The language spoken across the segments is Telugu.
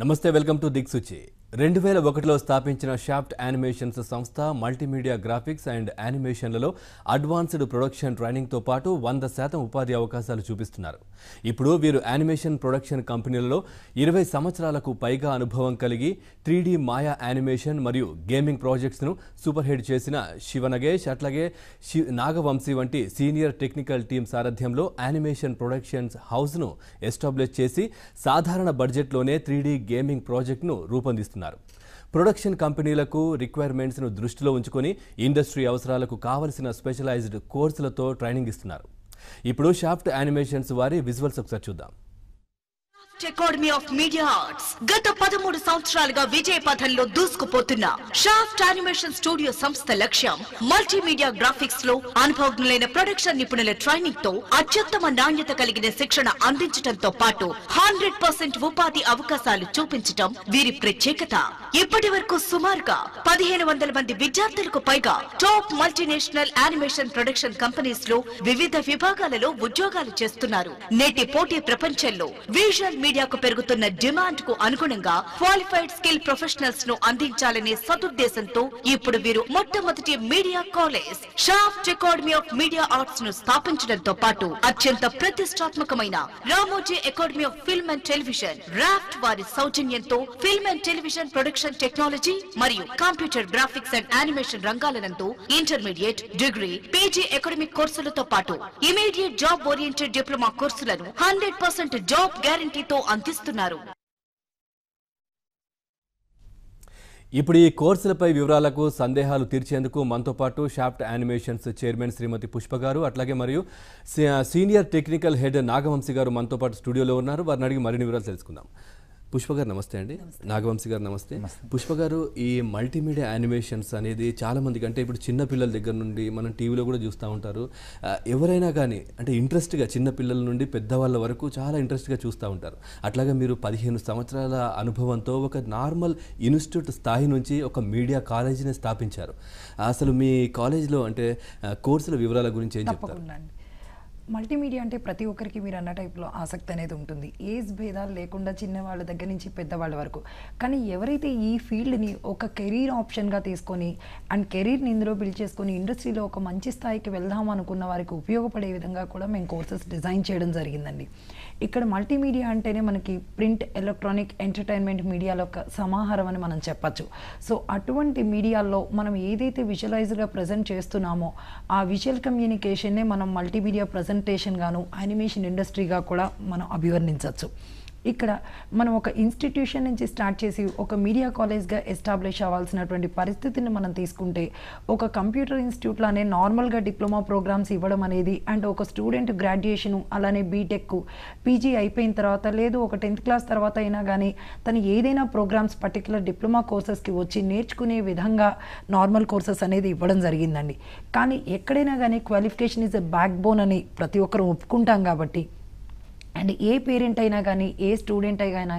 నమస్తే వెల్కమ్ టు దిక్సూచి రెండు వేల ఒకటిలో స్థాపించిన షాఫ్ట్ యానిమేషన్స్ సంస్థ మల్టీమీడియా గ్రాఫిక్స్ అండ్ యానిమేషన్లలో అడ్వాన్స్డ్ ప్రొడక్షన్ ట్రైనింగ్తో పాటు వంద శాతం ఉపాధి అవకాశాలు చూపిస్తున్నారు ఇప్పుడు వీరు యానిమేషన్ ప్రొడక్షన్ కంపెనీలలో ఇరవై సంవత్సరాలకు పైగా అనుభవం కలిగి త్రీడీ మాయా యానిమేషన్ మరియు గేమింగ్ ప్రాజెక్ట్స్ను సూపర్ హిట్ చేసిన శివనగేష్ అట్లాగే శి నాగవంశీ వంటి సీనియర్ టెక్నికల్ టీం సారథ్యంలో యానిమేషన్ ప్రొడక్షన్స్ హౌస్ను ఎస్టాబ్లిష్ చేసి సాధారణ బడ్జెట్లోనే త్రీడీ గేమింగ్ ప్రాజెక్ట్ను రూపొందిస్తున్నారు చేస్తున్నారు ప్రొడక్షన్ కంపెనీలకు రిక్వైర్మెంట్స్ను దృష్టిలో ఉంచుకొని ఇండస్ట్రీ అవసరాలకు కావలసిన స్పెషలైజ్డ్ కోర్సులతో ట్రైనింగ్ ఇస్తున్నారు ఇప్పుడు షాఫ్ట్ యానిమేషన్స్ వారి విజువల్స్ ఒకసారి చూద్దాం best academy of media arts గత పదమూడు సంవత్సరాలుగా విజయ పథంలో దూసుకుపోతున్న షాఫ్ట్ యానిమేషన్ స్టూడియో సంస్థ లక్ష్యం మల్టీమీడియా గ్రాఫిక్స్ లో అనుభవజ్ఞులైన ప్రొడక్షన్ నిపుణుల ట్రైనింగ్ తో అత్యుత్తమ నాణ్యత కలిగిన శిక్షణ అందించడంతో పాటు హండ్రెడ్ పర్సెంట్ ఉపాధి అవకాశాలు చూపించటం వీరి ప్రత్యేకత ఇప్పటి వరకు సుమారుగా పదిహేను వందల మంది విద్యార్థులకు పైగా top multinational animation production companies లో వివిధ విభాగాలలో ఉద్యోగాలు చేస్తున్నారు నేటి పోటీ ప్రపంచంలో విజువల్ మీడియాకు పెరుగుతున్న డిమాండ్ కు అనుగుణంగా క్వాలిఫైడ్ స్కిల్ ప్రొఫెషనల్స్ ను అందించాలనే సదుద్దేశంతో ఇప్పుడు వీరు మొట్టమొదటి media college shaft academy of media arts ను స్థాపించడంతో పాటు అత్యంత ప్రతిష్టాత్మకమైన Ramoji academy of film and television RAFT వారి సౌజన్యంతో film and television production technology మరియు కంప్యూటర్ గ్రాఫిక్స్ అండ్ యానిమేషన్ రంగాలనందు ఇంటర్మీడియట్ డిగ్రీ పీజీ అకాడమిక్ కోర్సులతో పాటు ఇమీడియట్ జాబ్ ఓరియంటెడ్ డిప్లొమా కోర్సులను హండ్రెడ్ పర్సెంట్ జాబ్ గ్యారంటీతో సహాయంతో అందిస్తున్నారు ఇప్పుడు ఈ కోర్సులపై వివరాలకు సందేహాలు తీర్చేందుకు మనతో పాటు shaft animations chairman Shrimati Pushpa గారు అట్లాగే మరియు సీనియర్ టెక్నికల్ హెడ్ నాగవంశి గారు మనతో పాటు స్టూడియోలో ఉన్నారు వారిని అడిగి మరిన్ని వివరాలు తెలుసుకుందాం పుష్ప గారు నమస్తే అండి నాగవంశీ గారు నమస్తే పుష్ప గారు ఈ మల్టీమీడియా యానిమేషన్స్ అనేది చాలా మందికి అంటే ఇప్పుడు చిన్న పిల్లల దగ్గర నుండి మనం టీవీలో కూడా చూస్తూ ఉంటారు ఎవరైనా కానీ అంటే ఇంట్రెస్ట్గా చిన్న పిల్లల నుండి పెద్దవాళ్ళ వరకు చాలా ఇంట్రెస్ట్గా చూస్తూ ఉంటారు అట్లాగే మీరు పదిహేను సంవత్సరాల అనుభవంతో ఒక నార్మల్ ఇన్స్టిట్యూట్ స్థాయి నుంచి ఒక మీడియా కాలేజీని స్థాపించారు అసలు మీ కాలేజీలో అంటే కోర్సుల వివరాల గురించి ఏం చెప్తారు మల్టీమీడియా అంటే ప్రతి ఒక్కరికి మీరు అన్న టైప్లో ఆసక్తి అనేది ఉంటుంది ఏజ్ భేదాలు లేకుండా చిన్నవాళ్ళ దగ్గర నుంచి పెద్దవాళ్ళ వరకు కానీ ఎవరైతే ఈ ఫీల్డ్ని ఒక కెరీర్ ఆప్షన్గా తీసుకొని అండ్ కెరీర్ని ఇందులో బిల్డ్ చేసుకొని ఇండస్ట్రీలో ఒక మంచి స్థాయికి వెళ్దాం అనుకున్న వారికి ఉపయోగపడే విధంగా కూడా మేము కోర్సెస్ డిజైన్ చేయడం జరిగిందండి ఇక్కడ మల్టీమీడియా అంటేనే మనకి ప్రింట్ ఎలక్ట్రానిక్ ఎంటర్టైన్మెంట్ మీడియాలో ఒక సమాహారం అని మనం చెప్పచ్చు సో అటువంటి మీడియాల్లో మనం ఏదైతే విజువలైజ్గా ప్రజెంట్ చేస్తున్నామో ఆ విజువల్ కమ్యూనికేషన్నే మనం మల్టీమీడియా ప్రజెంట్ రిప్రజెంటేషన్ గాను యానిమేషన్ ఇండస్ట్రీగా కూడా మనం అభివర్ణించవచ్చు ఇక్కడ మనం ఒక ఇన్స్టిట్యూషన్ నుంచి స్టార్ట్ చేసి ఒక మీడియా కాలేజ్గా ఎస్టాబ్లిష్ అవ్వాల్సినటువంటి పరిస్థితిని మనం తీసుకుంటే ఒక కంప్యూటర్ ఇన్స్టిట్యూట్లోనే నార్మల్గా డిప్లొమా ప్రోగ్రామ్స్ ఇవ్వడం అనేది అండ్ ఒక స్టూడెంట్ గ్రాడ్యుయేషను అలానే బీటెక్ పీజీ అయిపోయిన తర్వాత లేదు ఒక టెన్త్ క్లాస్ తర్వాత అయినా కానీ తను ఏదైనా ప్రోగ్రామ్స్ పర్టికులర్ డిప్లొమా కోర్సెస్కి వచ్చి నేర్చుకునే విధంగా నార్మల్ కోర్సెస్ అనేది ఇవ్వడం జరిగిందండి కానీ ఎక్కడైనా కానీ qualification is a backbone అని ప్రతి ఒక్కరు ఒప్పుకుంటాం కాబట్టి అండ్ ఏ పేరెంట్ అయినా కానీ ఏ స్టూడెంట్ అయినా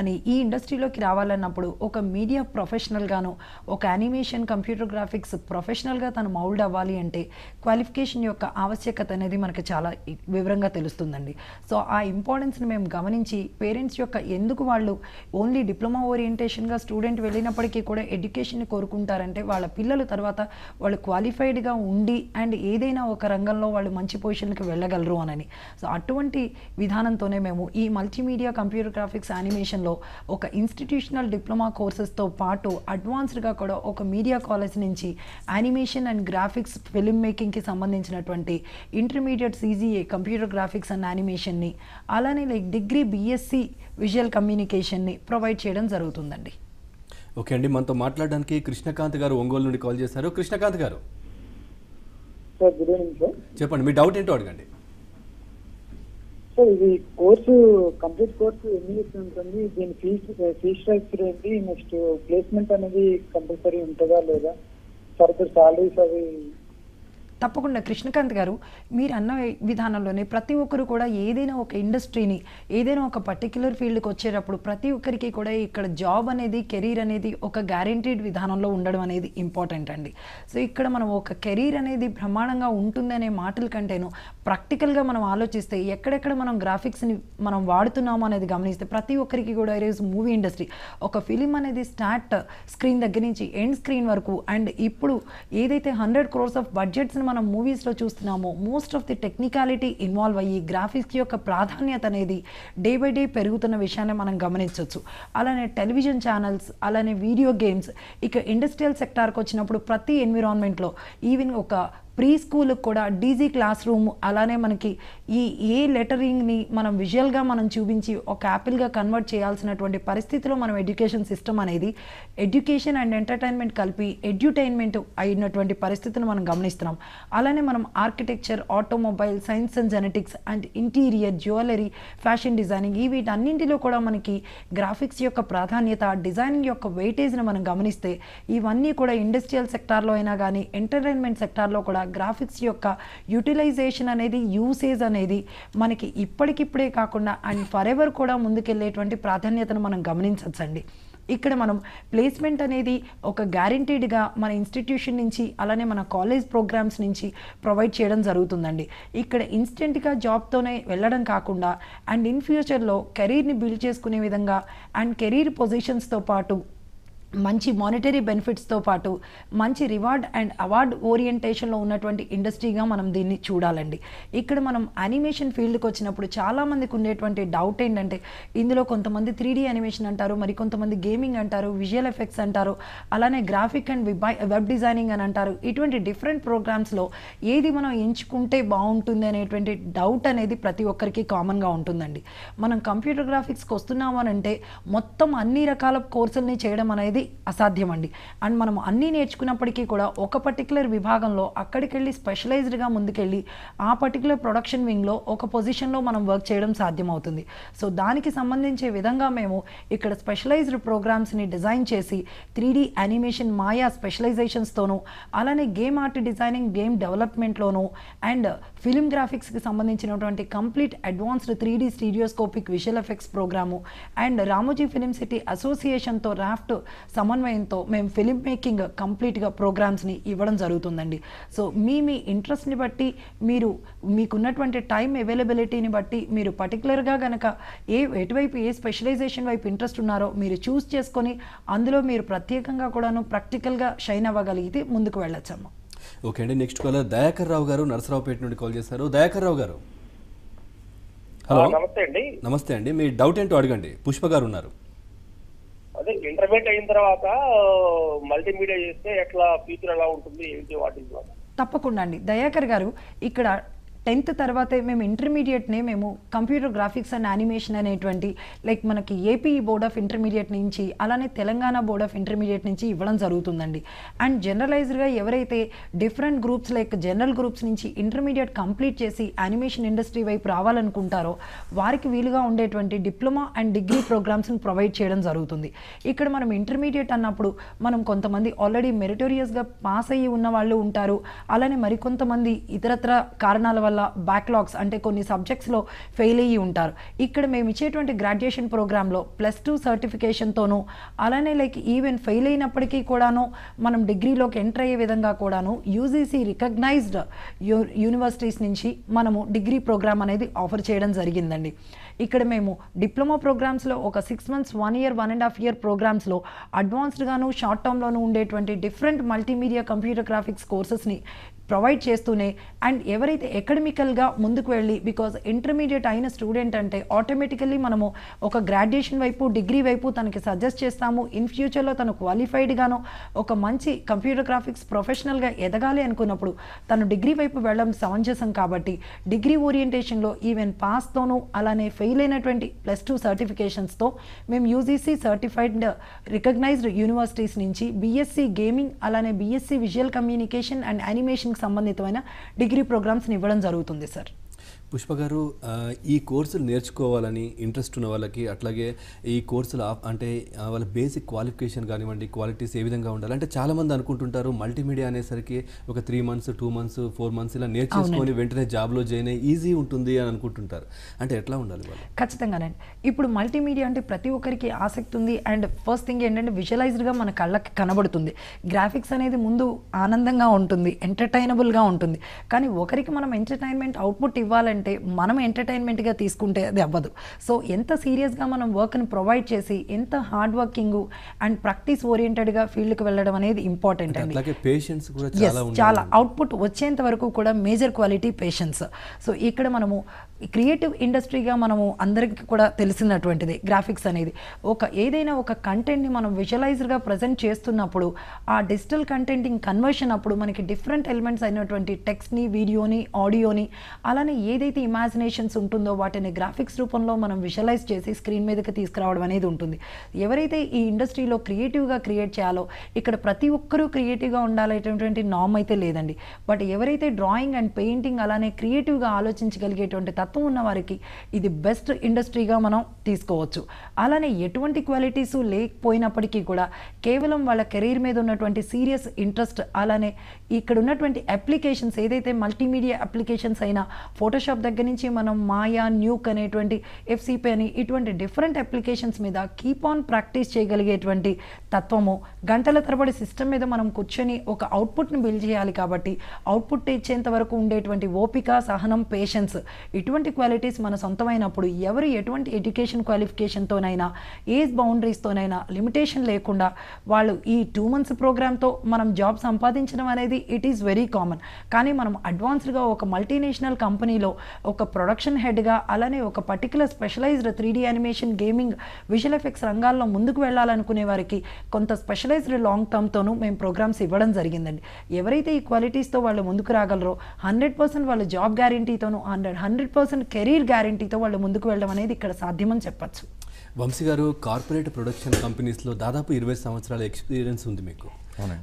అని ఈ ఇండస్ట్రీలోకి రావాలన్నప్పుడు ఒక మీడియా ప్రొఫెషనల్గాను ఒక యానిమేషన్ కంప్యూటర్ గ్రాఫిక్స్ ప్రొఫెషనల్గా తను మౌల్డ్ అవ్వాలి అంటే క్వాలిఫికేషన్ యొక్క ఆవశ్యకత అనేది మనకు చాలా వివరంగా తెలుస్తుందండి సో ఆ ఇంపార్టెన్స్ని మేము గమనించి పేరెంట్స్ యొక్క ఎందుకు వాళ్ళు ఓన్లీ డిప్లొమా ఓరియంటేషన్గా స్టూడెంట్ వెళ్ళినప్పటికీ కూడా ఎడ్యుకేషన్ని కోరుకుంటారంటే వాళ్ళ పిల్లలు తర్వాత వాళ్ళు క్వాలిఫైడ్గా ఉండి అండ్ ఏదైనా ఒక రంగంలో వాళ్ళు మంచి పొజిషన్కి వెళ్ళగలరు అనని సో అటువంటి విధానం విధానంతోనే మేము ఈ మల్టీమీడియా కంప్యూటర్ గ్రాఫిక్స్ యానిమేషన్లో ఒక ఇన్స్టిట్యూషనల్ డిప్లొమా కోర్సెస్తో పాటు అడ్వాన్స్డ్గా కూడా ఒక మీడియా కాలేజ్ నుంచి యానిమేషన్ అండ్ గ్రాఫిక్స్ ఫిలిం మేకింగ్కి సంబంధించినటువంటి intermediate CGA computer graphics and యానిమేషన్ని అలానే లైక్ డిగ్రీ బీఎస్సీ విజువల్ కమ్యూనికేషన్ని ప్రొవైడ్ చేయడం జరుగుతుందండి ఓకే అండి మనతో మాట్లాడడానికి కృష్ణకాంత్ గారు ఒంగోలు నుండి కాల్ చేశారు కృష్ణకాంత్ గారు చెప్పండి మీ డౌట్ ఏంటో అడగండి సార్ ఇది కోర్సు కంప్లీట్ కోర్సు ఎన్ని ఇయర్స్ ఉంటుంది దీని ఫీజ్ ఫీ స్ట్రక్చర్ ఏంటి నెక్స్ట్ ప్లేస్మెంట్ అనేది కంపల్సరీ ఉంటుందా లేదా ఫర్దర్ సాలరీస్ అవి తప్పకుండా కృష్ణకాంత్ గారు మీరు అన్న విధానంలోనే ప్రతి ఒక్కరు కూడా ఏదైనా ఒక ఇండస్ట్రీని ఏదైనా ఒక పర్టిక్యులర్ ఫీల్డ్కి వచ్చేటప్పుడు ప్రతి ఒక్కరికి కూడా ఇక్కడ జాబ్ అనేది కెరీర్ అనేది ఒక గ్యారంటీడ్ విధానంలో ఉండడం అనేది ఇంపార్టెంట్ అండి సో ఇక్కడ మనం ఒక కెరీర్ అనేది ప్రమాణంగా ఉంటుందనే మాటల కంటేను ప్రాక్టికల్గా మనం ఆలోచిస్తే ఎక్కడెక్కడ మనం గ్రాఫిక్స్ని మనం వాడుతున్నాము అనేది గమనిస్తే ప్రతి ఒక్కరికి కూడా ఈరోజు మూవీ ఇండస్ట్రీ ఒక ఫిలిం అనేది స్టార్ట్ స్క్రీన్ దగ్గర నుంచి ఎండ్ స్క్రీన్ వరకు అండ్ ఇప్పుడు ఏదైతే హండ్రెడ్ క్రోర్స్ ఆఫ్ బడ్జెట్స్ని మనం మూవీస్లో చూస్తున్నామో most of the technicality involve అయ్యి గ్రాఫిక్స్ యొక్క ప్రాధాన్యత అనేది డే బై డే పెరుగుతున్న విషయాన్ని మనం గమనించవచ్చు అలానే టెలివిజన్ ఛానల్స్ అలానే వీడియో గేమ్స్ ఇక ఇండస్ట్రియల్ సెక్టార్కి వచ్చినప్పుడు ప్రతి ఎన్విరాన్మెంట్లో ఈవెన్ ఒక ప్రీ స్కూల్కి కూడా డీజీ క్లాస్ రూమ్ అలానే మనకి ఈ ఏ లెటరింగ్ని మనం విజువల్గా మనం చూపించి ఒక యాపిల్గా కన్వర్ట్ చేయాల్సినటువంటి పరిస్థితిలో మనం ఎడ్యుకేషన్ సిస్టమ్ అనేది ఎడ్యుకేషన్ అండ్ ఎంటర్టైన్మెంట్ కలిపి ఎడ్యుటైన్మెంట్ అయినటువంటి పరిస్థితిని మనం గమనిస్తున్నాం అలానే మనం architecture automobile science and genetics and interior jewellery fashion designing ఈ వీటన్నింటిలో కూడా మనకి గ్రాఫిక్స్ యొక్క ప్రాధాన్యత డిజైనింగ్ యొక్క వెయిటేజ్ని మనం గమనిస్తే ఇవన్నీ కూడా ఇండస్ట్రియల్ సెక్టార్లో అయినా కానీ ఎంటర్టైన్మెంట్ సెక్టార్లో కూడా గ్రాఫిక్స్ యొక్క యూటిలైజేషన్ అనేది యూసేజ్ అనేది మనకి ఇప్పటికిప్పుడే కాకుండా అండ్ ఫర్ ఎవర్ కూడా ముందుకెళ్ళేటువంటి ప్రాధాన్యతను మనం గమనించవచ్చండి ఇక్కడ మనం ప్లేస్మెంట్ అనేది ఒక గ్యారంటీడ్గా మన ఇన్స్టిట్యూషన్ నుంచి అలానే మన కాలేజ్ ప్రోగ్రామ్స్ నుంచి ప్రొవైడ్ చేయడం జరుగుతుందండి ఇక్కడ ఇన్స్టెంట్గా జాబ్తోనే వెళ్ళడం కాకుండా అండ్ ఇన్ ఫ్యూచర్లో కెరీర్ని బిల్డ్ చేసుకునే విధంగా అండ్ కెరీర్ పొజిషన్స్తో పాటు మంచి మానిటరీ బెనిఫిట్స్తో పాటు మంచి రివార్డ్ అండ్ అవార్డ్ ఓరియంటేషన్లో ఉన్నటువంటి ఇండస్ట్రీగా మనం దీన్ని చూడాలండి ఇక్కడ మనం అనిమేషన్ ఫీల్డ్కి వచ్చినప్పుడు చాలామందికి ఉండేటువంటి డౌట్ ఏంటంటే ఇందులో కొంతమంది త్రీ అనిమేషన్ అంటారు మరి కొంతమంది గేమింగ్ అంటారు విజువల్ ఎఫెక్ట్స్ అంటారు అలానే గ్రాఫిక్ అండ్ వెబ్ డిజైనింగ్ అని అంటారు ఇటువంటి డిఫరెంట్ ప్రోగ్రామ్స్లో ఏది మనం ఎంచుకుంటే బాగుంటుంది అనేటువంటి డౌట్ అనేది ప్రతి ఒక్కరికి కామన్గా ఉంటుందండి మనం కంప్యూటర్ గ్రాఫిక్స్కి అంటే మొత్తం అన్ని రకాల కోర్సుల్ని చేయడం అనేది అనేది అసాధ్యం అండి అండ్ మనం అన్నీ నేర్చుకున్నప్పటికీ కూడా ఒక పర్టికులర్ విభాగంలో అక్కడికి వెళ్ళి స్పెషలైజ్డ్గా ముందుకెళ్ళి ఆ పర్టికులర్ ప్రొడక్షన్ వింగ్లో ఒక పొజిషన్లో మనం వర్క్ చేయడం సాధ్యమవుతుంది సో దానికి సంబంధించే విధంగా మేము ఇక్కడ స్పెషలైజ్డ్ ప్రోగ్రామ్స్ని డిజైన్ చేసి త్రీ డీ యానిమేషన్ మాయా స్పెషలైజేషన్స్తోనూ అలానే గేమ్ ఆర్ట్ డిజైనింగ్ గేమ్ డెవలప్మెంట్లోనూ అండ్ ఫిలిం గ్రాఫిక్స్కి సంబంధించినటువంటి complete advanced three D stereoscopic visual effects programme and Ramoji film city అసోసియేషన్తో రాఫ్ట్ సమన్వయంతో మేము ఫిలిం మేకింగ్ కంప్లీట్గా ప్రోగ్రామ్స్ని ఇవ్వడం జరుగుతుందండి సో మీ మీ ఇంట్రెస్ట్ని బట్టి మీరు మీకున్నటువంటి టైం అవైలబిలిటీని బట్టి మీరు పర్టికులర్గా కనుక ఏ ఎటువైపు ఏ స్పెషలైజేషన్ వైపు ఇంట్రెస్ట్ ఉన్నారో మీరు చూస్ చేసుకొని అందులో మీరు ప్రత్యేకంగా కూడాను ప్రాక్టికల్గా షైన్ అవ్వగలిగితే ముందుకు వెళ్ళొచ్చాము ఓకే అండి నెక్స్ట్ కాలర్ దయాకర్ రావు గారు నరసరావుపేట నుండి కాల్ చేశారు దయాకర్ రావు గారు హలో నమస్తే అండి నమస్తే అండి మీ డౌట్ ఏంటో అడగండి పుష్ప గారు ఉన్నారు అదే ఇంటర్మీడియట్ అయిన తర్వాత మల్టీమీడియా చేస్తే ఎట్లా ఫ్యూచర్ ఎలా ఉంటుంది ఏంటి వాటి తప్పకుండా అండి దయాకర్ గారు ఇక్కడ టెన్త్ తర్వాతే మేము ఇంటర్మీడియట్నే మేము కంప్యూటర్ గ్రాఫిక్స్ అండ్ యానిమేషన్ అనేటువంటి లైక్ మనకి ఏపీ బోర్డ్ ఆఫ్ ఇంటర్మీడియట్ నుంచి అలానే తెలంగాణ బోర్డ్ ఆఫ్ ఇంటర్మీడియట్ నుంచి ఇవ్వడం జరుగుతుందండి అండ్ జనరలైజ్డ్గా ఎవరైతే different groups like general groups నుంచి ఇంటర్మీడియట్ కంప్లీట్ చేసి యానిమేషన్ ఇండస్ట్రీ వైపు రావాలనుకుంటారో వారికి వీలుగా ఉండేటువంటి డిప్లొమా అండ్ డిగ్రీ ప్రోగ్రామ్స్ని ప్రొవైడ్ చేయడం జరుగుతుంది ఇక్కడ మనం ఇంటర్మీడియట్ అన్నప్పుడు మనం కొంతమంది ఆల్రెడీ మెరిటోరియస్గా పాస్ అయ్యి ఉన్న వాళ్ళు ఉంటారు అలానే మరికొంతమంది ఇతరత్ర కారణాల వల్ల వల్ల బ్యాక్లాగ్స్ అంటే కొన్ని సబ్జెక్ట్స్లో ఫెయిల్ అయ్యి ఉంటారు ఇక్కడ మేము ఇచ్చేటువంటి గ్రాడ్యుయేషన్ ప్రోగ్రాంలో ప్లస్ టూ సర్టిఫికేషన్తోనూ అలానే లైక్ ఈవెన్ ఫెయిల్ అయినప్పటికీ కూడాను మనం డిగ్రీలోకి ఎంటర్ అయ్యే విధంగా కూడాను యూజీసీ రికగ్నైజ్డ్ యూ యూనివర్సిటీస్ నుంచి మనము డిగ్రీ ప్రోగ్రామ్ అనేది ఆఫర్ చేయడం జరిగిందండి ఇక్కడ మేము డిప్లొమా ప్రోగ్రామ్స్లో ఒక six months one year one and half year ప్రోగ్రామ్స్లో అడ్వాన్స్డ్గాను షార్ట్ టర్మ్లోనూ ఉండేటువంటి డిఫరెంట్ మల్టీమీడియా కంప్యూటర్ గ్రాఫిక్స్ కోర్సెస్ని ప్రొవైడ్ చేస్తూనే అండ్ ఎవరైతే ఎకడమికల్గా ముందుకు వెళ్ళి బికాజ్ ఇంటర్మీడియట్ అయిన స్టూడెంట్ అంటే ఆటోమేటికల్లీ మనము ఒక గ్రాడ్యుయేషన్ వైపు డిగ్రీ వైపు తనకి సజెస్ట్ చేస్తాము ఇన్ ఫ్యూచర్లో తను క్వాలిఫైడ్గాను ఒక మంచి కంప్యూటర్ గ్రాఫిక్స్ ప్రొఫెషనల్గా ఎదగాలి అనుకున్నప్పుడు తను డిగ్రీ వైపు వెళ్ళడం సమంజసం కాబట్టి డిగ్రీ ఓరియంటేషన్లో ఈవెన్ పాస్తోనూ అలానే ఫెయిల్ అయినటువంటి ప్లస్ టూ సర్టిఫికేషన్స్తో మేము యూజీసీ సర్టిఫైడ్ రికగ్నైజ్డ్ యూనివర్సిటీస్ నుంచి బీఎస్సీ గేమింగ్ అలానే BSc visual communication and animation సంబంధితమైన డిగ్రీ ప్రోగ్రామ్స్ని ఇవ్వడం జరుగుతుంది సార్ పుష్ప గారు ఈ కోర్సులు నేర్చుకోవాలని ఇంట్రెస్ట్ ఉన్న వాళ్ళకి అట్లాగే ఈ కోర్సులు అంటే వాళ్ళ బేసిక్ క్వాలిఫికేషన్ కానివ్వండి క్వాలిటీస్ ఏ విధంగా ఉండాలి అంటే చాలామంది అనుకుంటుంటారు మల్టీమీడియా అనేసరికి ఒక three months two months four months ఇలా నేర్చుకొని వెంటనే జాబ్లో జాయిన్ అయ్యి ఈజీ ఉంటుంది అని అనుకుంటుంటారు అంటే ఎట్లా ఉండాలి వాళ్ళు ఖచ్చితంగానండి ఇప్పుడు మల్టీమీడియా అంటే ప్రతి ఒక్కరికి ఆసక్తి ఉంది అండ్ ఫస్ట్ థింగ్ ఏంటంటే విజువలైజ్డ్గా మన కళ్ళకి కనబడుతుంది గ్రాఫిక్స్ అనేది ముందు ఆనందంగా ఉంటుంది ఎంటర్టైనబుల్గా ఉంటుంది కానీ ఒకరికి మనం ఎంటర్టైన్మెంట్ అవుట్పుట్ ఇవ్వాలంటే ఏంటంటే మనం ఎంటర్టైన్మెంట్గా తీసుకుంటే అది అవ్వదు సో ఎంత సీరియస్గా మనం వర్క్ని ప్రొవైడ్ చేసి ఎంత హార్డ్ వర్కింగ్ అండ్ ప్రాక్టీస్ ఓరియంటెడ్గా ఫీల్డ్కి వెళ్ళడం అనేది ఇంపార్టెంట్ అండి పేషెన్స్ చాలా అవుట్పుట్ వచ్చేంత వరకు కూడా మేజర్ క్వాలిటీ పేషెన్స్ సో ఇక్కడ మనము క్రియేటివ్ ఇండస్ట్రీగా మనము అందరికీ కూడా తెలిసినటువంటిది గ్రాఫిక్స్ అనేది ఒక ఏదైనా ఒక కంటెంట్ని మనం విజువలైజర్గా ప్రజెంట్ చేస్తున్నప్పుడు ఆ డిజిటల్ కంటెంట్ ఇన్ కన్వర్షన్ అప్పుడు మనకి డిఫరెంట్ ఎలిమెంట్స్ అయినటువంటి టెక్స్ట్ని వీడియోని ఆడియోని అలానే ఏదైతే ఏదైతే ఇమాజినేషన్స్ ఉంటుందో వాటిని గ్రాఫిక్స్ రూపంలో మనం విజువలైజ్ చేసి స్క్రీన్ మీదకి తీసుకురావడం అనేది ఉంటుంది ఎవరైతే ఈ ఇండస్ట్రీలో క్రియేటివ్గా క్రియేట్ చేయాలో ఇక్కడ ప్రతి ఒక్కరూ క్రియేటివ్గా ఉండాలనేటువంటి నామ్ అయితే లేదండి బట్ ఎవరైతే డ్రాయింగ్ అండ్ పెయింటింగ్ అలానే క్రియేటివ్గా ఆలోచించగలిగేటువంటి తత్వం ఉన్న వారికి ఇది బెస్ట్ ఇండస్ట్రీగా మనం తీసుకోవచ్చు అలానే ఎటువంటి క్వాలిటీస్ లేకపోయినప్పటికీ కూడా కేవలం వాళ్ళ కెరీర్ మీద ఉన్నటువంటి సీరియస్ ఇంట్రెస్ట్ అలానే ఇక్కడ ఉన్నటువంటి అప్లికేషన్స్ ఏదైతే మల్టీమీడియా అప్లికేషన్స్ అయినా ఫోటోషాప్ వాట్సాప్ దగ్గర నుంచి మనం మాయా న్యూక్ అనేటువంటి ఎఫ్సిపి అని ఇటువంటి డిఫరెంట్ అప్లికేషన్స్ మీద కీప్ ఆన్ ప్రాక్టీస్ చేయగలిగేటువంటి తత్వము గంటల తరబడి సిస్టమ్ మీద మనం కూర్చొని ఒక అవుట్పుట్ని బిల్డ్ చేయాలి కాబట్టి అవుట్పుట్ ఇచ్చేంత వరకు ఉండేటువంటి ఓపిక సహనం పేషెన్స్ ఇటువంటి క్వాలిటీస్ మన సొంతమైనప్పుడు ఎవరు ఎటువంటి ఎడ్యుకేషన్ క్వాలిఫికేషన్తోనైనా ఏజ్ బౌండరీస్తోనైనా లిమిటేషన్ లేకుండా వాళ్ళు ఈ టూ మంత్స్ ప్రోగ్రామ్తో మనం జాబ్ సంపాదించడం అనేది ఇట్ ఈస్ వెరీ కామన్ కానీ మనం అడ్వాన్స్డ్గా ఒక మల్టీనేషనల్ కంపెనీలో ఒక ప్రొడక్షన్ హెడ్గా అలానే ఒక particular specialised three D animation gaming visual effects రంగాల్లో ముందుకు వెళ్ళాలనుకునే వారికి కొంత స్పెషలైజ్డ్ లాంగ్ టర్మ్తోనూ మేము ప్రోగ్రామ్స్ ఇవ్వడం జరిగిందండి ఎవరైతే ఈ క్వాలిటీస్తో వాళ్ళు ముందుకు రాగలరో హండ్రెడ్ పర్సెంట్ వాళ్ళ జాబ్ గ్యారంటీతోనూ హండ్రెడ్ హండ్రెడ్ పర్సెంట్ కెరీర్ గ్యారంటీతో వాళ్ళు ముందుకు వెళ్ళడం అనేది ఇక్కడ సాధ్యమని చెప్పచ్చు వంశీ గారు కార్పొరేట్ ప్రొడక్షన్ కంపెనీస్లో దాదాపు ఇరవై సంవత్సరాల ఎక్స్పీరియన్స్ ఉంది మీకు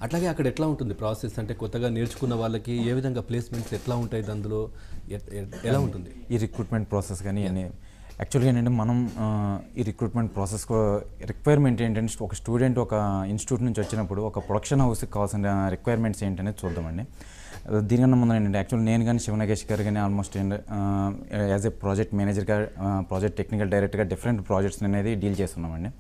అట్లాగే అక్కడ ఎట్లా ఉంటుంది ప్రాసెస్ అంటే కొత్తగా నేర్చుకున్న వాళ్ళకి ఏ విధంగా ప్లేస్మెంట్స్ ఎట్లా ఉంటాయి అందులో ఎలా ఉంటుంది ఈ రిక్రూట్మెంట్ ప్రాసెస్ కానీ అని యాక్చువల్గా ఏంటంటే మనం ఈ రిక్రూట్మెంట్ ప్రాసెస్ రిక్వైర్మెంట్ ఏంటంటే ఒక స్టూడెంట్ ఒక ఇన్స్టిట్యూట్ నుంచి వచ్చినప్పుడు ఒక ప్రొడక్షన్ హౌస్కి కావాల్సిన రిక్వైర్మెంట్స్ ఏంటనేది చూద్దామండి దీనికన్నా ముందు ఏంటంటే యాక్చువల్ నేను కానీ శివనగేష్ గారు కానీ ఆల్మోస్ట్ యాజ్ ఏ ప్రాజెక్ట్ మేనేజర్గా ప్రాజెక్ట్ టెక్నికల్ డైరెక్టర్గా డిఫరెంట్ ప్రాజెక్ట్స్ అనేది డీల్ చేస్తున్నామండి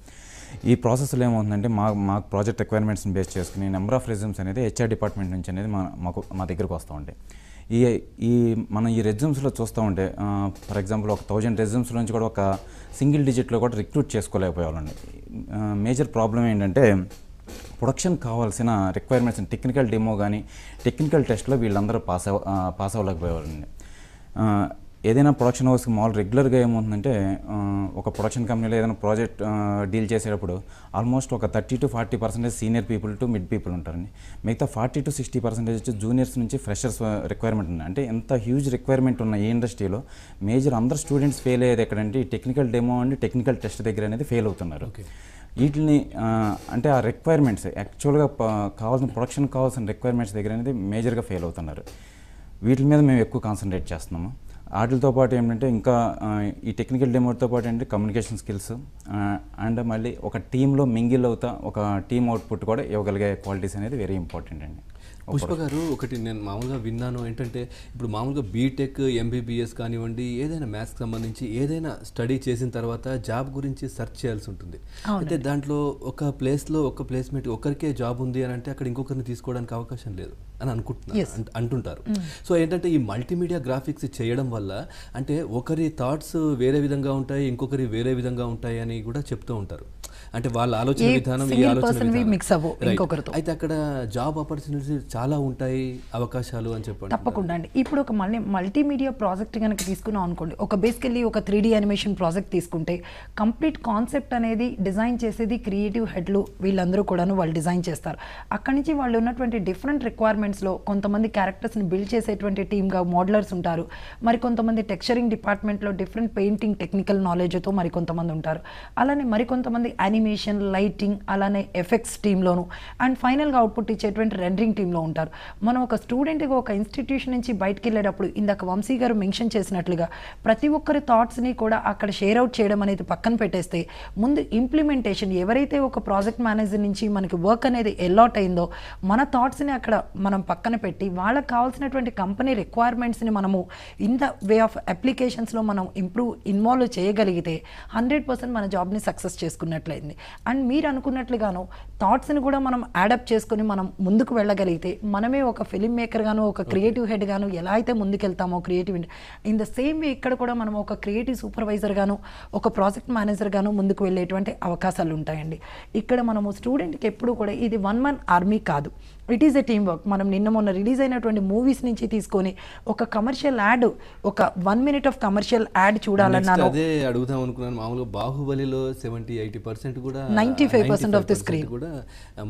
ఈ ప్రాసెస్లో ఏమవుతుందంటే మా మా ప్రాజెక్ట్ రిక్వైర్మెంట్స్ని బేస్ చేసుకుని నెంబర్ ఆఫ్ రెజ్యూమ్స్ అనేది హెచ్ఆర్ డిపార్ట్మెంట్ నుంచి అనేది మా మాకు మా దగ్గరకు వస్తూ ఉంటాయి ఈ ఈ మనం ఈ రెజ్యూమ్స్లో చూస్తూ ఉంటే ఫర్ ఎగ్జాంపుల్ ఒక థౌజండ్ రెజ్యూమ్స్ నుంచి కూడా ఒక సింగిల్ డిజిట్లో కూడా రిక్రూట్ చేసుకోలేకపోయేవాళ్ళండి మేజర్ ప్రాబ్లం ఏంటంటే ప్రొడక్షన్ కావాల్సిన రిక్వైర్మెంట్స్ టెక్నికల్ డిమో కానీ టెక్నికల్ టెస్ట్లో వీళ్ళందరూ పాస్ అవ పాస్ అవ్వలేకపోయేవాళ్ళండి ఏదైనా ప్రొడక్షన్ హౌస్కి మామూలు రెగ్యులర్గా ఏమవుతుందంటే ఒక ప్రొడక్షన్ కంపెనీలో ఏదైనా ప్రాజెక్ట్ డీల్ చేసేటప్పుడు ఆల్మోస్ట్ ఒక thirty to forty percentage senior people to mid people ఉంటారండి మిగతా ఫార్టీ టు సిక్స్టీ పర్సెంటేజ్ వచ్చి జూనియర్స్ నుంచి ఫ్రెషర్స్ రిక్వైర్మెంట్ ఉంది అంటే ఎంత హ్యూజ్ రిక్వైర్మెంట్ ఉన్న ఈ ఇండస్ట్రీలో మేజర్ అందరు స్టూడెంట్స్ ఫెయిల్ అయ్యేది ఎక్కడంటే ఈ technical demo and technical test దగ్గర అనేది ఫెయిల్ అవుతున్నారు వీటిని అంటే ఆ రిక్వైర్మెంట్స్ యాక్చువల్గా కావాల్సిన ప్రొడక్షన్ కావాల్సిన రిక్వైర్మెంట్స్ దగ్గర అనేది మేజర్గా ఫెయిల్ అవుతున్నారు వీటి మీద మేము ఎక్కువ కాన్సన్ట్రేట్ చేస్తున్నాము వాటితో పాటు ఏంటంటే ఇంకా ఈ టెక్నికల్ డెమోతో పాటు ఏంటంటే కమ్యూనికేషన్ స్కిల్స్ అండ్ మళ్ళీ ఒక టీంలో మింగిల్ అవుతా ఒక టీం అవుట్పుట్ కూడా ఇవ్వగలిగే క్వాలిటీస్ అనేది వెరీ ఇంపార్టెంట్ అండి పుష్ప గారు ఒకటి నేను మామూలుగా విన్నాను ఏంటంటే ఇప్పుడు మామూలుగా బీటెక్ ఎంబీబీఎస్ కానివ్వండి ఏదైనా మ్యాథ్స్కి సంబంధించి ఏదైనా స్టడీ చేసిన తర్వాత జాబ్ గురించి సెర్చ్ చేయాల్సి ఉంటుంది అయితే దాంట్లో ఒక ప్లేస్లో ఒక ప్లేస్మెంట్ ఒకరికే జాబ్ ఉంది అని అంటే అక్కడ ఇంకొకరిని తీసుకోవడానికి అవకాశం లేదు అని అనుకుంటున్నారు అంటుంటారు సో ఏంటంటే ఈ మల్టీమీడియా గ్రాఫిక్స్ చేయడం వల్ల అంటే ఒకరి థాట్స్ వేరే విధంగా ఉంటాయి ఇంకొకరి వేరే విధంగా ఉంటాయి అని కూడా చెప్తూ ఉంటారు అంటే వాళ్ళ ఆలోచన విధానం ఈ ఆలోచన మిక్స్ అవ్వు ఇంకొకరితో అయితే అక్కడ జాబ్ ఆపర్చునిటీస్ చాలా ఉంటాయి అవకాశాలు అని చెప్పండి తప్పకుండా అండి ఇప్పుడు ఒక మళ్ళీ మల్టీమీడియా ప్రాజెక్ట్ కనుక తీసుకున్నాం అనుకోండి ఒక బేసికల్లీ ఒక త్రీ డి యానిమేషన్ ప్రాజెక్ట్ తీసుకుంటే కంప్లీట్ కాన్సెప్ట్ అనేది డిజైన్ చేసేది క్రియేటివ్ హెడ్లు వీళ్ళందరూ కూడాను వాళ్ళు డిజైన్ చేస్తారు అక్కడి నుంచి వాళ్ళు ఉన్నటువంటి డిఫరెంట్ రిక్వైర్మెంట్స్లో కొంతమంది క్యారెక్టర్స్ని బిల్డ్ చేసేటువంటి టీమ్గా మోడలర్స్ ఉంటారు మరి కొంతమంది టెక్చరింగ్ డిపార్ట్మెంట్లో డిఫరెంట్ పెయింటింగ్ టెక్నికల్ నాలెడ్జ్తో మరి కొంతమంది ఉంటారు అలానే మరికొంతమంది అనిమే యానిమేషన్ లైటింగ్ అలానే ఎఫెక్ట్స్ టీంలోను అండ్ ఫైనల్గా అవుట్పుట్ ఇచ్చేటువంటి రెండరింగ్ టీంలో ఉంటారు మనం ఒక స్టూడెంట్గా ఒక ఇన్స్టిట్యూషన్ నుంచి బయటకు వెళ్ళేటప్పుడు ఇందాక వంశీ గారు మెన్షన్ చేసినట్లుగా ప్రతి ఒక్కరి థాట్స్ని కూడా అక్కడ షేర్ అవుట్ చేయడం అనేది పక్కన పెట్టేస్తే ముందు ఇంప్లిమెంటేషన్ ఎవరైతే ఒక ప్రాజెక్ట్ మేనేజర్ నుంచి మనకి వర్క్ అనేది ఎలాట్ అయిందో మన థాట్స్ని అక్కడ మనం పక్కన పెట్టి వాళ్ళకి కావాల్సినటువంటి కంపెనీ రిక్వైర్మెంట్స్ని మనము ఇన్ ద వే ఆఫ్ అప్లికేషన్స్లో మనం ఇంప్రూవ్ ఇన్వాల్వ్ చేయగలిగితే హండ్రెడ్ పర్సెంట్ మన జాబ్ని సక్సెస్ చేసుకున్నట్లయింది ఉంటుంది అండ్ మీరు అనుకున్నట్లుగాను థాట్స్ని కూడా మనం యాడప్ చేసుకొని మనం ముందుకు వెళ్ళగలిగితే మనమే ఒక ఫిలిం మేకర్గాను ఒక క్రియేటివ్ హెడ్గాను ఎలా అయితే ముందుకెళ్తామో creative in the same way ఇక్కడ కూడా మనం ఒక క్రియేటివ్ సూపర్వైజర్గాను ఒక ప్రాజెక్ట్ మేనేజర్గాను ముందుకు వెళ్ళేటువంటి అవకాశాలు ఉంటాయండి ఇక్కడ మనము స్టూడెంట్కి ఎప్పుడు కూడా ఇది వన్ మన్ ఆర్మీ కాదు it is a team work మనం నిన్న మొన్న రిలీజ్ అయినటువంటి మూవీస్ నుంచి తీసుకొని ఒక కమర్షియల్ యాడ్ ఒక one minute of commercial ad చూడాలన్నాను అదే అడుగుదాం అనుకున్నాను మామూలుగా బాహుబలిలో సెవెంటీ ఎయిటీ పర్సెంట్ కూడా ninety five percent of the screen కూడా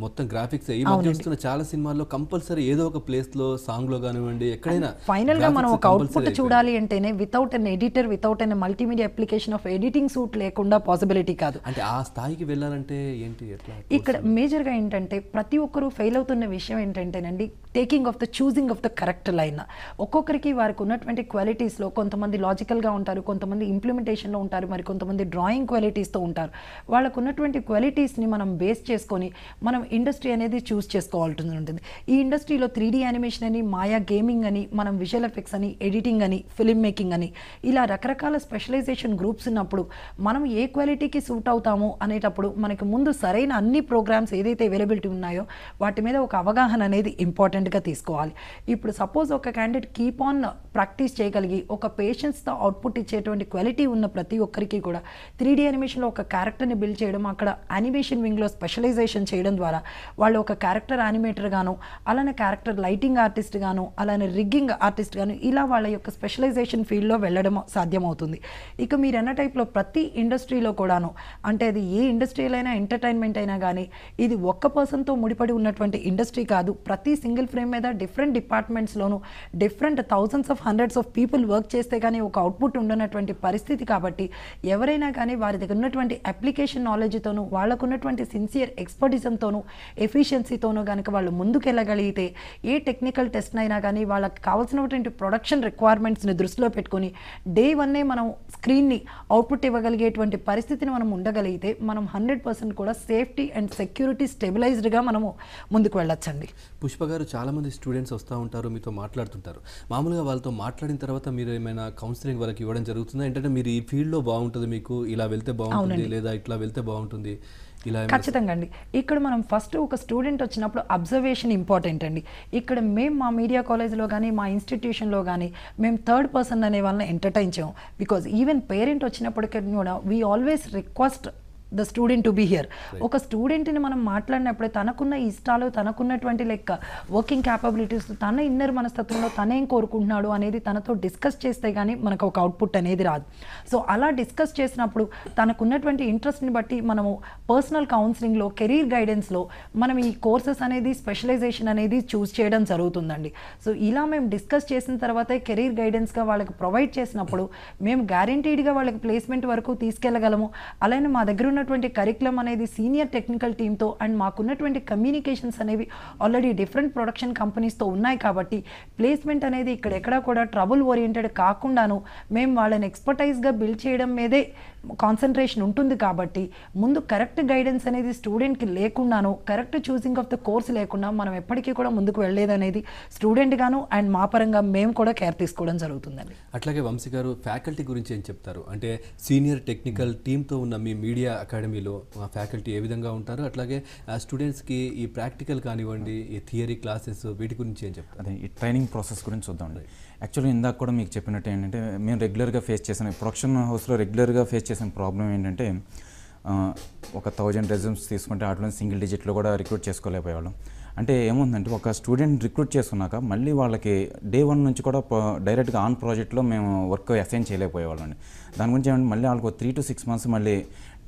మొత్తం గ్రాఫిక్స్ ఈ మధ్య చాలా సినిమాల్లో కంపల్సరీ ఏదో ఒక ప్లేస్ లో సాంగ్ లో కానివ్వండి ఎక్కడైనా ఫైనల్ గా మనం ఒక అవుట్పుట్ చూడాలి అంటేనే without an editor without an multimedia application of editing suite లేకుండా పాసిబిలిటీ కాదు అంటే ఆ స్థాయికి వెళ్ళాలంటే ఏంటి ఇక్కడ మేజర్ గా ఏంటంటే ప్రతి ఒక్కరు ఫెయిల్ అవుతున్న విషయం విషయం ఏంటంటేనండి taking of the choosing of the correct line ఒక్కొక్కరికి వారికి ఉన్నటువంటి క్వాలిటీస్లో కొంతమంది లాజికల్గా ఉంటారు కొంతమంది ఇంప్లిమెంటేషన్లో ఉంటారు మరి కొంతమంది డ్రాయింగ్ క్వాలిటీస్తో ఉంటారు వాళ్ళకు ఉన్నటువంటి క్వాలిటీస్ని మనం బేస్ చేసుకొని మనం ఇండస్ట్రీ అనేది చూస్ చేసుకోవాల్సి ఉంటుంది ఈ ఇండస్ట్రీలో త్రీ డీ యానిమేషన్ అని మాయా గేమింగ్ అని మనం విజువల్ ఎఫెక్ట్స్ అని ఎడిటింగ్ అని ఫిలిం మేకింగ్ అని ఇలా రకరకాల స్పెషలైజేషన్ గ్రూప్స్ ఉన్నప్పుడు మనం ఏ క్వాలిటీకి సూట్ అవుతామో అనేటప్పుడు మనకి ముందు సరైన అన్ని ప్రోగ్రామ్స్ ఏదైతే అవైలబిలిటీ ఉన్నాయో వాటి మీద ఒక అవగాహన అవగాహన అనేది ఇంపార్టెంట్గా తీసుకోవాలి ఇప్పుడు సపోజ్ ఒక క్యాండిడేట్ కీప్ ఆన్ ప్రాక్టీస్ చేయగలిగి ఒక పేషెంట్స్తో అవుట్పుట్ ఇచ్చేటువంటి క్వాలిటీ ఉన్న ప్రతి ఒక్కరికి కూడా త్రీ డీ అనిమేషన్లో ఒక క్యారెక్టర్ని బిల్డ్ చేయడం అక్కడ యానిమేషన్ వింగ్లో స్పెషలైజేషన్ చేయడం ద్వారా వాళ్ళు ఒక క్యారెక్టర్ యానిమేటర్ గాను అలానే క్యారెక్టర్ లైటింగ్ ఆర్టిస్ట్ గాను అలానే రిగ్గింగ్ ఆర్టిస్ట్ గాను ఇలా వాళ్ళ యొక్క స్పెషలైజేషన్ ఫీల్డ్లో వెళ్ళడం సాధ్యమవుతుంది ఇక మీరు అన్న టైప్లో ప్రతి ఇండస్ట్రీలో కూడాను అంటే అది ఏ ఇండస్ట్రీలైనా ఎంటర్టైన్మెంట్ అయినా కానీ ఇది ఒక్క పర్సన్తో ముడిపడి ఉన్నటువంటి ఇండస్ట్రీ కాదు ప్రతి సింగిల్ ఫ్రేమ్ మీద డిఫరెంట్ డిపార్ట్మెంట్స్లోనూ different thousands of hundreds of people work చేస్తే కానీ ఒక అవుట్పుట్ ఉండనటువంటి పరిస్థితి కాబట్టి ఎవరైనా కానీ వారి దగ్గర ఉన్నటువంటి అప్లికేషన్ నాలెడ్జ్తోనూ వాళ్ళకున్నటువంటి సిన్సియర్ ఎక్స్పర్టిజంతోనూ ఎఫిషియన్సీతోనూ కనుక వాళ్ళు ముందుకెళ్ళగలిగితే ఏ టెక్నికల్ టెస్ట్ అయినా కానీ వాళ్ళకి కావాల్సినటువంటి ప్రొడక్షన్ రిక్వైర్మెంట్స్ని దృష్టిలో పెట్టుకొని డే వన్నే మనం స్క్రీన్ని అవుట్పుట్ ఇవ్వగలిగేటువంటి పరిస్థితిని మనం ఉండగలిగితే మనం హండ్రెడ్ పర్సెంట్ కూడా సేఫ్టీ అండ్ సెక్యూరిటీ స్టెబిలైజ్డ్గా మనము ముందుకు వెళ్ళొచ్చండి చెప్పండి పుష్ప గారు చాలామంది స్టూడెంట్స్ వస్తూ ఉంటారు మీతో మాట్లాడుతుంటారు మామూలుగా వాళ్ళతో మాట్లాడిన తర్వాత మీరు ఏమైనా కౌన్సిలింగ్ వాళ్ళకి ఇవ్వడం జరుగుతుందా ఏంటంటే మీరు ఈ ఫీల్డ్లో బాగుంటుంది మీకు ఇలా వెళ్తే బాగుంటుంది లేదా ఇట్లా వెళ్తే బాగుంటుంది ఖచ్చితంగా అండి ఇక్కడ మనం ఫస్ట్ ఒక స్టూడెంట్ వచ్చినప్పుడు అబ్జర్వేషన్ ఇంపార్టెంట్ అండి ఇక్కడ మేము మా మీడియా కాలేజ్లో కానీ మా ఇన్స్టిట్యూషన్లో కానీ మేము థర్డ్ పర్సన్ అనే వాళ్ళని ఎంటర్టైన్ చేయం బికాజ్ ఈవెన్ పేరెంట్ వచ్చినప్పటికీ కూడా we always request the student to be here ఒక స్టూడెంట్ని మనం మాట్లాడినప్పుడే తనకున్న ఇష్టాలు తనకున్నటువంటి లెక్క వర్కింగ్ క్యాపబిలిటీస్ తన ఇన్నర్ మనస్తత్వంలో తనేం కోరుకుంటున్నాడు అనేది తనతో డిస్కస్ చేస్తే కానీ మనకు ఒక అవుట్పుట్ అనేది రాదు సో అలా డిస్కస్ చేసినప్పుడు తనకున్నటువంటి ఇంట్రెస్ట్ని బట్టి మనము పర్సనల్ కౌన్సిలింగ్లో కెరీర్ గైడెన్స్లో మనం ఈ కోర్సెస్ అనేది స్పెషలైజేషన్ అనేది చూస్ చేయడం జరుగుతుందండి సో ఇలా మేము డిస్కస్ చేసిన తర్వాతే కెరీర్ గైడెన్స్గా వాళ్ళకి ప్రొవైడ్ చేసినప్పుడు మేము గ్యారంటీడ్గా వాళ్ళకి ప్లేస్మెంట్ వరకు తీసుకెళ్ళగలము అలానే మా దగ్గర ఉన్నటువంటి కరిక్యులం అనేది సీనియర్ టెక్నికల్ టీంతో అండ్ మాకున్నటువంటి కమ్యూనికేషన్స్ అనేవి ఆల్రెడీ డిఫరెంట్ ప్రొడక్షన్ కంపెనీస్తో ఉన్నాయి కాబట్టి ప్లేస్మెంట్ అనేది ఇక్కడ ఎక్కడ కూడా ట్రబుల్ ఓరియంటెడ్ కాకుండాను మేము వాళ్ళని ఎక్స్పర్టైజ్గా బిల్డ్ చేయడం మీదే కాన్సన్ట్రేషన్ ఉంటుంది కాబట్టి ముందు కరెక్ట్ గైడెన్స్ అనేది స్టూడెంట్కి లేకుండాను correct choosing of the course లేకుండా మనం ఎప్పటికీ కూడా ముందుకు వెళ్ళలేదు అనేది స్టూడెంట్గాను అండ్ మా పరంగా మేము కూడా కేర్ తీసుకోవడం జరుగుతుందండి అట్లాగే వంశీ గారు ఫ్యాకల్టీ గురించి ఏం చెప్తారు అంటే సీనియర్ టెక్నికల్ టీమ్తో ఉన్న మీ మీడియా అకాడమీలో ఫ్యాకల్టీ ఏ విధంగా ఉంటారు అట్లాగే స్టూడెంట్స్కి ఈ ప్రాక్టికల్ కానివ్వండి ఈ థియరీ క్లాసెస్ వీటి గురించి ఏం చెప్తారు అదే ఈ ట్రైనింగ్ ప్రాసెస్ గురించి చూద్దాం యాక్చువల్గా ఇందాక కూడా మీకు చెప్పినట్టు ఏంటంటే మేము రెగ్యులర్గా ఫేస్ చేసిన ప్రొడక్షన్ హౌస్లో రెగ్యులర్గా ఫేస్ చేసిన ప్రాబ్లం ఏంటంటే ఒక థౌజండ్ రెజ్యూమ్స్ తీసుకుంటే వాటిలో సింగిల్ డిజిట్లో కూడా రిక్రూట్ చేసుకోలేకపోయేవాళ్ళం అంటే ఏముందంటే ఒక స్టూడెంట్ రిక్రూట్ చేసుకున్నాక మళ్ళీ వాళ్ళకి డే వన్ నుంచి కూడా డైరెక్ట్గా ఆన్ ప్రాజెక్ట్లో మేము వర్క్ అసైన్ చేయలేకపోయేవాళ్ళండి దాని గురించి ఏమంటే మళ్ళీ వాళ్ళకు త్రీ టు సిక్స్ మంత్స్ మళ్ళీ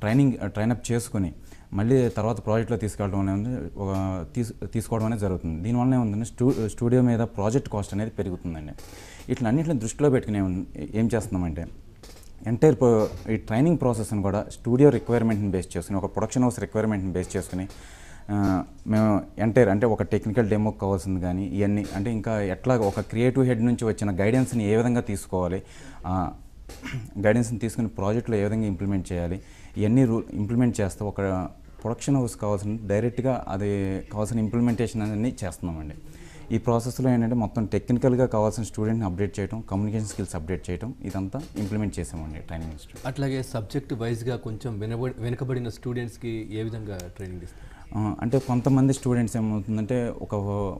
ట్రైనింగ్ ట్రైనప్ uh, చేసుకుని మళ్ళీ తర్వాత ప్రాజెక్ట్లో తీసుకెళ్ళడం అనేది ఒక తీసుకోవడం అనేది జరుగుతుంది దీనివల్ల ఏముందండి స్టూ స్టూడియో మీద ప్రాజెక్ట్ కాస్ట్ అనేది పెరుగుతుందండి ఇట్లన్నింటిని దృష్టిలో పెట్టుకునే ఏం చేస్తున్నామంటే ఎంటైర్ ఈ ట్రైనింగ్ ప్రాసెస్ని కూడా స్టూడియో రిక్వైర్మెంట్ని బేస్ చేసుకుని ఒక ప్రొడక్షన్ హౌస్ రిక్వైర్మెంట్ని బేస్ చేసుకుని మేము ఎంటైర్ అంటే ఒక టెక్నికల్ డెమోకి కావాల్సింది కానీ ఇవన్నీ అంటే ఇంకా ఎట్లా ఒక క్రియేటివ్ హెడ్ నుంచి వచ్చిన గైడెన్స్ని ఏ విధంగా తీసుకోవాలి గైడెన్స్ని తీసుకుని ప్రాజెక్ట్లో ఏ విధంగా ఇంప్లిమెంట్ చేయాలి ఇవన్నీ రూ ఇంప్లిమెంట్ చేస్తే ఒక ప్రొడక్షన్ హౌస్ కావాల్సిన డైరెక్ట్గా అది కావాల్సిన ఇంప్లిమెంటేషన్ అనేది చేస్తున్నామండి ఈ ప్రాసెస్లో ఏంటంటే మొత్తం టెక్నికల్గా కావాల్సిన స్టూడెంట్ని అప్డేట్ చేయడం కమ్యూనికేషన్ స్కిల్స్ అప్డేట్ చేయడం ఇదంతా ఇంప్లిమెంట్ చేసామండి ట్రైనింగ్ అట్లాగే సబ్జెక్ట్ వైజ్గా కొంచెం వెనబడి వెనుకబడిన స్టూడెంట్స్కి ఏ విధంగా ట్రైనింగ్ ఇస్తాం అంటే కొంతమంది స్టూడెంట్స్ ఏమవుతుందంటే ఒక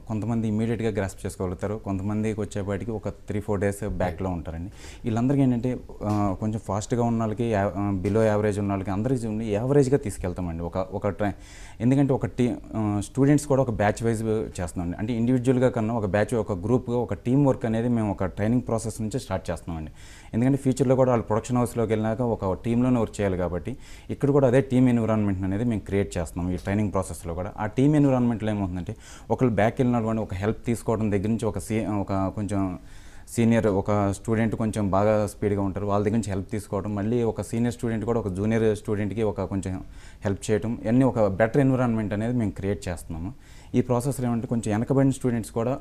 కొంతమంది ఇమీడియట్గా గ్రాస్ప్ చేసుకోగలుగుతారు కొంతమందికి వచ్చేపాటికి ఒక త్రీ ఫోర్ డేస్ బ్యాక్లో ఉంటారండి వీళ్ళందరికీ ఏంటంటే కొంచెం ఫాస్ట్గా ఉన్న వాళ్ళకి బిలో యావరేజ్ ఉన్న వాళ్ళకి అందరికీ యావరేజ్గా తీసుకెళ్తామండి ఒక ఒక ట్రై ఎందుకంటే ఒక టీ స్టూడెంట్స్ కూడా ఒక బ్యాచ్ వైజ్ చేస్తున్నామండి అంటే ఇండివిజువల్గా కన్నా ఒక బ్యాచ్ ఒక గ్రూప్గా ఒక టీం వర్క్ అనేది మేము ఒక ట్రైనింగ్ ప్రాసెస్ నుంచి స్టార్ట్ చేస్తున్నామండి ఎందుకంటే ఫ్యూచర్లో కూడా వాళ్ళు ప్రొడక్షన్ హౌస్లోకి వెళ్ళినాక ఒక టీంలోనే వర్క్ చేయాలి కాబట్టి ఇక్కడ కూడా అదే టీమ్ ఎన్విరాన్మెంట్ అనేది మేము క్రియేట్ చేస్తున్నాం ఈ ట్రైనింగ్ ప్రాసెస్లో కూడా ఆ టీమ్ ఎన్విరాన్మెంట్లో ఏమవుతుందంటే ఒకళ్ళు బ్యాక్ వెళ్ళినటువంటి ఒక హెల్ప్ తీసుకోవడం దగ్గర నుంచి ఒక సీ ఒక కొంచెం సీనియర్ ఒక స్టూడెంట్ కొంచెం బాగా స్పీడ్గా ఉంటారు వాళ్ళ దగ్గర నుంచి హెల్ప్ తీసుకోవడం మళ్ళీ ఒక సీనియర్ స్టూడెంట్ కూడా ఒక జూనియర్ స్టూడెంట్కి ఒక కొంచెం హెల్ప్ చేయడం ఇవన్నీ ఒక బెటర్ ఎన్విరాన్మెంట్ అనేది మేము క్రియేట్ చేస్తున్నాము ఈ ప్రాసెస్ ఏమంటే కొంచెం వెనకబడిన స్టూడెంట్స్ కూడా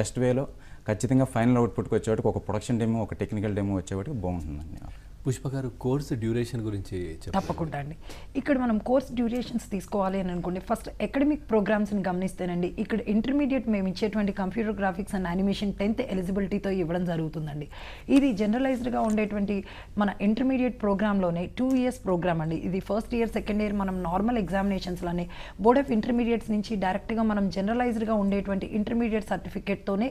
బెస్ట్ వేలో ఖచ్చితంగా ఫైనల్ అవుట్పుట్కి వచ్చేవాటికి ఒక ప్రొడక్షన్ డెమో ఒక టెక్నికల్ డెమో వచ్చేవాటికి బాగుంటుందండి పుష్ప గారు కోర్సు డ్యూరేషన్ గురించి తప్పకుండా అండి ఇక్కడ మనం కోర్స్ డ్యూరేషన్స్ తీసుకోవాలి అని అనుకోండి ఫస్ట్ అకాడమిక్ ప్రోగ్రామ్స్ని గమనిస్తేనండి ఇక్కడ ఇంటర్మీడియట్ మేము ఇచ్చేటువంటి computer graphics and animation tenth ఎలిజిబిలిటీతో ఇవ్వడం జరుగుతుందండి ఇది జనరలైజ్డ్గా ఉండేటువంటి మన ఇంటర్మీడియట్ ప్రోగ్రామ్లోనే టూ ఇయర్స్ ప్రోగ్రామ్ అండి ఇది ఫస్ట్ ఇయర్ సెకండ్ ఇయర్ మనం నార్మల్ ఎగ్జామినేషన్స్లోనే బోర్డ్ ఆఫ్ ఇంటర్మీడియట్స్ నుంచి డైరెక్ట్గా మనం జనరలైజ్డ్గా ఉండేటువంటి ఇంటర్మీడియట్ సర్టిఫికేట్తోనే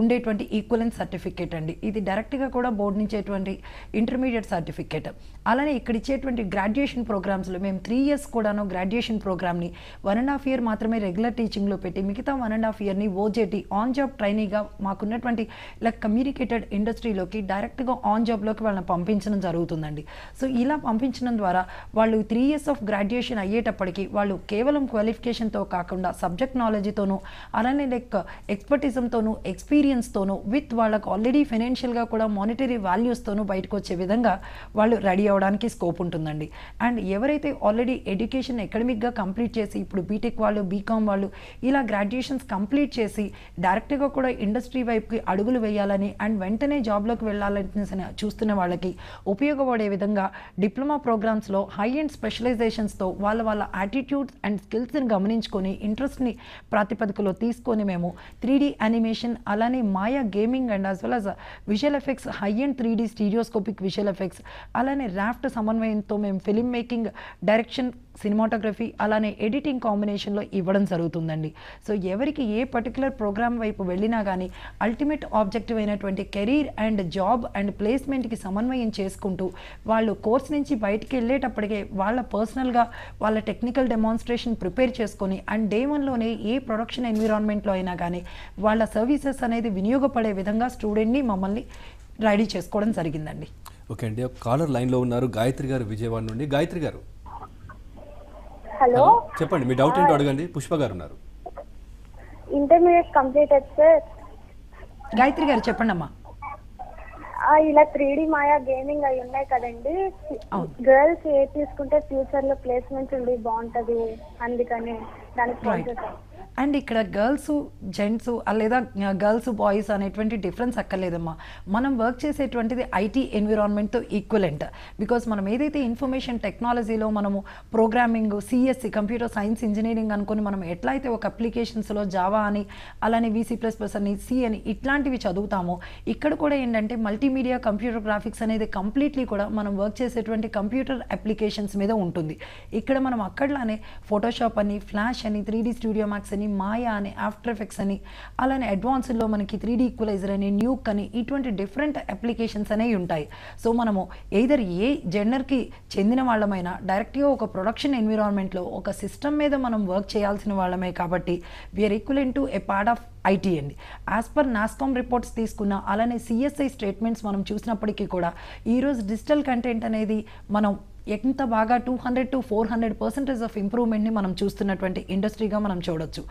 ఉండేటువంటి ఈక్వలెన్స్ సర్టిఫికేట్ అండి ఇది డైరెక్ట్గా కూడా బోర్డు నుంచేటువంటి ఇంటర్మీడియట్ సర్టిఫికేట్ అలానే ఇక్కడ ఇచ్చేటువంటి గ్రాడ్యుయేషన్ ప్రోగ్రామ్స్లో మేము త్రీ ఇయర్స్ కూడాను గ్రాడ్యుయేషన్ ప్రోగ్రామ్ని వన్ అండ్ హాఫ్ ఇయర్ మాత్రమే రెగ్యులర్ టీచింగ్లో పెట్టి మిగతా వన్ అండ్ హాఫ్ ఇయర్ని ఓజేటీ ఆన్ జాబ్ ట్రైనీగా మాకున్నటువంటి ఇలా కమ్యూనికేటెడ్ ఇండస్ట్రీలోకి డైరెక్ట్గా ఆన్ జాబ్లోకి వాళ్ళని పంపించడం జరుగుతుందండి సో ఇలా పంపించడం ద్వారా వాళ్ళు త్రీ ఇయర్స్ ఆఫ్ గ్రాడ్యుయేషన్ అయ్యేటప్పటికి వాళ్ళు కేవలం క్వాలిఫికేషన్తో కాకుండా సబ్జెక్ట్ నాలెడ్జ్తోనూ అలానే లైక్ ఎక్స్పర్టిజంతోనూ ఎక్స్ ఎక్స్పీరియన్స్తోనూ విత్ వాళ్ళకు ఆల్రెడీ ఫైనాన్షియల్గా కూడా మానిటరీ వాల్యూస్తోనూ బయటకు వచ్చే విధంగా వాళ్ళు రెడీ అవ్వడానికి స్కోప్ ఉంటుందండి అండ్ ఎవరైతే ఆల్రెడీ ఎడ్యుకేషన్ ఎకడమిక్గా కంప్లీట్ చేసి ఇప్పుడు బీటెక్ వాళ్ళు బీకామ్ వాళ్ళు ఇలా గ్రాడ్యుయేషన్స్ కంప్లీట్ చేసి డైరెక్ట్గా కూడా ఇండస్ట్రీ వైపుకి అడుగులు వేయాలని అండ్ వెంటనే జాబ్లోకి వెళ్ళాలని చూస్తున్న వాళ్ళకి ఉపయోగపడే విధంగా డిప్లొమా ప్రోగ్రామ్స్లో హై అండ్ స్పెషలైజేషన్స్తో వాళ్ళ వాళ్ళ యాటిట్యూడ్స్ అండ్ స్కిల్స్ని గమనించుకొని ఇంట్రెస్ట్ని ప్రాతిపదికలో తీసుకొని మేము త్రీ యానిమేషన్ అలా అలానే Maya gaming and as well as visual effects high and three D stereoscopic visual effects అలానే ర్యాఫ్ట్ సమన్వయంతో మేము ఫిలిం మేకింగ్ డైరెక్షన్ సినిమాటోగ్రఫీ అలానే ఎడిటింగ్ కాంబినేషన్లో ఇవ్వడం జరుగుతుందండి సో ఎవరికి ఏ పర్టికులర్ ప్రోగ్రామ్ వైపు వెళ్ళినా కానీ అల్టిమేట్ ఆబ్జెక్టివ్ అయినటువంటి కెరీర్ అండ్ జాబ్ అండ్ ప్లేస్మెంట్కి సమన్వయం చేసుకుంటూ వాళ్ళు కోర్స్ నుంచి బయటికి వెళ్ళేటప్పటికే వాళ్ళ పర్సనల్గా వాళ్ళ టెక్నికల్ డెమాన్స్ట్రేషన్ ప్రిపేర్ చేసుకొని అండ్ డే వన్లోనే ఏ ప్రొడక్షన్ ఎన్విరాన్మెంట్లో అయినా కానీ వాళ్ళ సర్వీసెస్ అనేది వినియోగపడే విధంగా స్టూడెంట్ని మమ్మల్ని రెడీ చేసుకోవడం జరిగిందండి ఓకే అండి కాలర్ లైన్లో ఉన్నారు గాయత్రి గారు విజయవాడ నుండి గాయత్రి గారు హలో చెప్పండి మీ డౌట్ ఏంటో అడగండి పుష్ప గారు ఉన్నారు ఇంటర్మీడియట్ కంప్లీట్ సార్ గాయత్రి గారు చెప్పండి అమ్మా ఇలా త్రీ డి మాయా గేమింగ్ అవి ఉన్నాయి కదండి గర్ల్స్ ఏ తీసుకుంటే ఫ్యూచర్ లో ప్లేస్మెంట్ ఉండి బాగుంటది అందుకని దానికి అండ్ ఇక్కడ గర్ల్స్ జెంట్స్ లేదా గర్ల్స్ బాయ్స్ అనేటువంటి డిఫరెన్స్ అక్కర్లేదమ్మా మనం వర్క్ చేసేటువంటిది ఐటీ ఎన్విరాన్మెంట్తో ఈక్వలెంట్ బికాస్ మనం ఏదైతే ఇన్ఫర్మేషన్ టెక్నాలజీలో మనము programming CSC computer science engineering అనుకుని మనం ఎట్లా అయితే ఒక అప్లికేషన్స్లో జావా అని అలానే వీసీ ప్లస్ ప్లస్ అని సి అని ఇట్లాంటివి చదువుతామో ఇక్కడ కూడా ఏంటంటే మల్టీమీడియా కంప్యూటర్ గ్రాఫిక్స్ అనేది కంప్లీట్లీ కూడా మనం వర్క్ చేసేటువంటి కంప్యూటర్ అప్లికేషన్స్ మీద ఉంటుంది ఇక్కడ మనం అక్కడలానే ఫోటోషాప్ అని ఫ్లాష్ అని త్రీ స్టూడియో మ్యాక్స్ అని మాయా అని ఆఫ్టర్ ఎఫెక్ట్స్ అని అలానే అడ్వాన్స్లో మనకి త్రీ డీ ఈక్వలైజర్ అని న్యూక్ అని ఇటువంటి డిఫరెంట్ అప్లికేషన్స్ అనేవి ఉంటాయి సో మనము ఎయిదర్ ఏ జెండర్కి చెందిన వాళ్ళమైనా డైరెక్ట్గా ఒక ప్రొడక్షన్ ఎన్విరాన్మెంట్లో ఒక సిస్టమ్ మీద మనం వర్క్ చేయాల్సిన వాళ్ళమే కాబట్టి we are equivalent to a part of IT అండి యాజ్ పర్ నాస్కామ్ రిపోర్ట్స్ తీసుకున్న అలానే సిఎస్ఐ స్టేట్మెంట్స్ మనం చూసినప్పటికీ కూడా ఈరోజు డిజిటల్ కంటెంట్ అనేది మనం ఎంత బాగా two hundred to four hundred percentage of ఇంప్రూవ్మెంట్ని మనం చూస్తున్నటువంటి ఇండస్ట్రీగా మనం చూడొచ్చు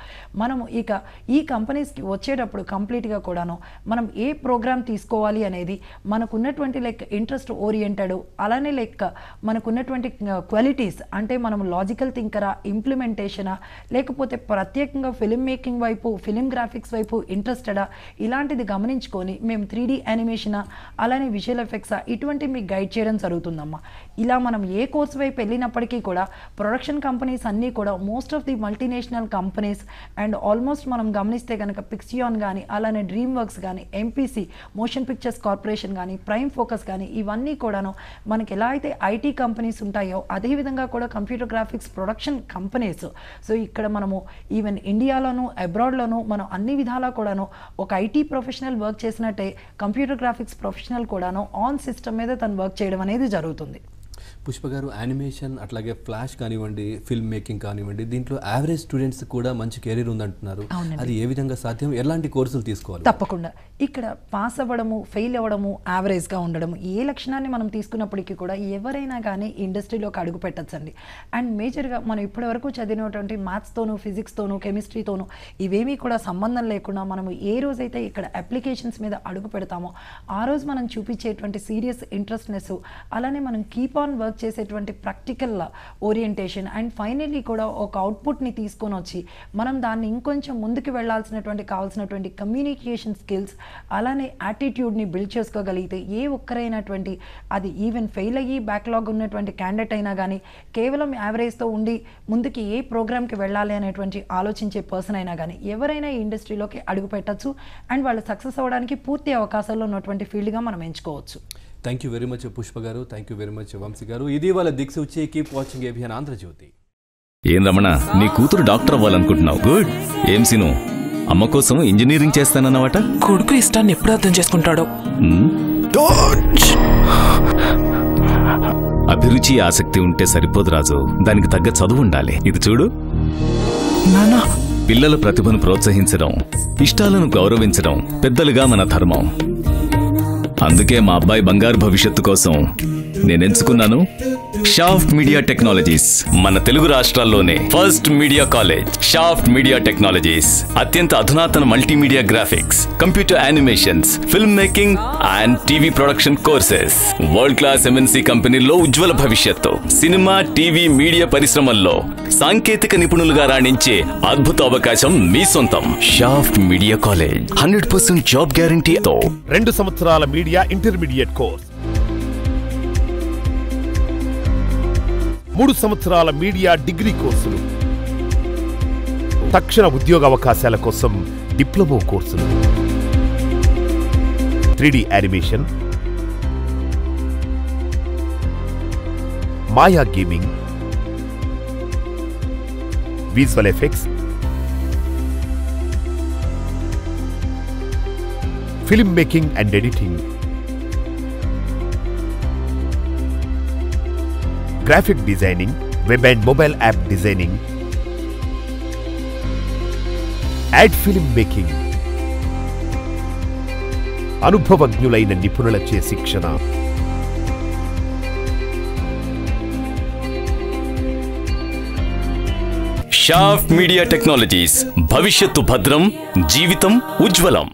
మనము ఇక ఈ కంపెనీస్కి వచ్చేటప్పుడు కంప్లీట్గా కూడాను మనం ఏ ప్రోగ్రామ్ తీసుకోవాలి అనేది మనకున్నటువంటి లైక్ ఇంట్రెస్ట్ ఓరియంటెడ్ అలానే లైక్ మనకున్నటువంటి క్వాలిటీస్ uh, అంటే మనం లాజికల్ థింకరా ఇంప్లిమెంటేషనా లేకపోతే ప్రత్యేకంగా ఫిలిం మేకింగ్ వైపు ఫిలిం గ్రాఫిక్స్ వైపు ఇంట్రెస్టెడా ఇలాంటిది గమనించుకొని మేము త్రీ డీ యానిమేషనా అలానే విజువల్ ఎఫెక్ట్సా ఇటువంటి మీకు గైడ్ చేయడం జరుగుతుందమ్మా ఇలా మనం ఏ కోర్స్ వైపు వెళ్ళినప్పటికీ కూడా ప్రొడక్షన్ కంపెనీస్ అన్నీ కూడా most of the multinational companies and almost మనం గమనిస్తే కనుక పిక్సియాన్ కానీ అలానే డ్రీమ్ వర్క్స్ కానీ ఎంపీసీ మోషన్ పిక్చర్స్ కార్పొరేషన్ కానీ ప్రైమ్ ఫోకస్ కానీ ఇవన్నీ కూడాను మనకి ఎలా అయితే ఐటీ కంపెనీస్ ఉంటాయో అదేవిధంగా కూడా computer graphics production companies so ఇక్కడ మనము ఈవెన్ ఇండియాలోను అబ్రాడ్లోను మనం అన్ని విధాలా కూడాను ఒక ఐటీ ప్రొఫెషనల్ వర్క్ చేసినట్టే కంప్యూటర్ గ్రాఫిక్స్ ప్రొఫెషనల్ కూడాను ఆన్ సిస్టమ్ మీద తను వర్క్ చేయడం అనేది జరుగుతుంది పుష్ప గారు యానిమేషన్ అట్లాగే ఫ్లాష్ కానివ్వండి ఫిల్మ్ మేకింగ్ కానివ్వండి దీంట్లో యావరేజ్ స్టూడెంట్స్ కూడా మంచి కెరీర్ ఉందంటున్నారు అది ఏ విధంగా సాధ్యం ఎలాంటి కోర్సులు తీసుకోవాలి తప్పకుండా ఇక్కడ పాస్ అవ్వడము ఫెయిల్ అవ్వడము యావరేజ్గా ఉండడము ఏ లక్షణాన్ని మనం తీసుకున్నప్పటికీ కూడా ఎవరైనా కానీ ఇండస్ట్రీలోకి అడుగు పెట్టచ్చండి అండ్ మేజర్గా మనం ఇప్పటివరకు చదివినటువంటి మ్యాథ్స్తోనూ ఫిజిక్స్తోనూ కెమిస్ట్రీతోనూ ఇవేమీ కూడా సంబంధం లేకుండా మనం ఏ రోజైతే ఇక్కడ అప్లికేషన్స్ మీద అడుగు పెడతామో ఆ రోజు మనం చూపించేటువంటి సీరియస్ ఇంట్రెస్ట్నెస్ అలానే మనం కీప్ ఆన్ వర్క్ వర్క్ చేసేటువంటి ప్రాక్టికల్ ఓరియంటేషన్ అండ్ ఫైనల్లీ కూడా ఒక అవుట్పుట్ని తీసుకొని వచ్చి మనం దాన్ని ఇంకొంచెం ముందుకు వెళ్లాల్సినటువంటి కావాల్సినటువంటి కమ్యూనికేషన్ స్కిల్స్ అలానే యాటిట్యూడ్ని బిల్డ్ చేసుకోగలిగితే ఏ ఒక్కరైనటువంటి అది ఈవెన్ ఫెయిల్ అయ్యి బ్యాక్లాగ్ ఉన్నటువంటి క్యాండిడేట్ అయినా కానీ కేవలం యావరేజ్తో ఉండి ముందుకి ఏ ప్రోగ్రామ్కి వెళ్ళాలి అనేటువంటి ఆలోచించే పర్సన్ అయినా కానీ ఎవరైనా ఈ ఇండస్ట్రీలోకి అడుగు పెట్టచ్చు అండ్ వాళ్ళు సక్సెస్ అవ్వడానికి పూర్తి అవకాశాల్లో ఉన్నటువంటి ఫీల్డ్గా మనం ఎంచుకోవచ్చు thank you very much Pushpa garu thank you very much Vamshi garu ఇది వాళ్ళ దీక్ష వచ్చి కీప్ వాచింగ్ ఏబిఎన్ ఆంధ్రజ్యోతి ఏం రమణ నీ కూతురు డాక్టర్ అవ్వాలనుకుంటున్నావు గుడ్ ఏం సిను అమ్మ కోసం ఇంజనీరింగ్ చేస్తానన్నమాట కొడుకు ఇష్టాన్ని ఎప్పుడు అర్థం చేసుకుంటాడో hmm? అభిరుచి ఆసక్తి ఉంటే సరిపోదు రాజు దానికి తగ్గ చదువు ఉండాలి ఇది చూడు నానా పిల్లల ప్రతిభను ప్రోత్సహించడం ఇష్టాలను గౌరవించడం పెద్దలుగా మన ధర్మం అందుకే మా అబ్బాయి బంగారు భవిష్యత్తు కోసం నేను ఎంచుకున్నాను షాఫ్ట్ మీడియా టెక్నాలజీస్ మన తెలుగు రాష్ట్రాల్లోనే first media college Shaft media technologies అత్యంత అధునాతన multimedia graphics computer animations film making and TV production courses world class MNC కంపెనీల్లో ఉజ్వల భవిష్యత్తు సినిమా టీవీ మీడియా పరిశ్రమల్లో సాంకేతిక నిపుణులుగా రాణించే అద్భుత అవకాశం మీ సొంతం Shaft media college hundred percent job గ్యారంటీతో రెండు సంవత్సరాల మీడియా ఇంటర్మీడియట్ కోర్స్ మూడు సంవత్సరాల మీడియా డిగ్రీ కోర్సులు తక్షణ ఉద్యోగ అవకాశాల కోసం డిప్లొమో కోర్సులు three D animation Maya gaming visual effects film making and editing graphic designing web and mobile app designing ad film making అనుభవజ్ఞులైన నిపుణులచే శిక్షణ షాఫ్ మీడియా టెక్నాలజీస్ భవిష్యత్తు భద్రం జీవితం ఉజ్వలం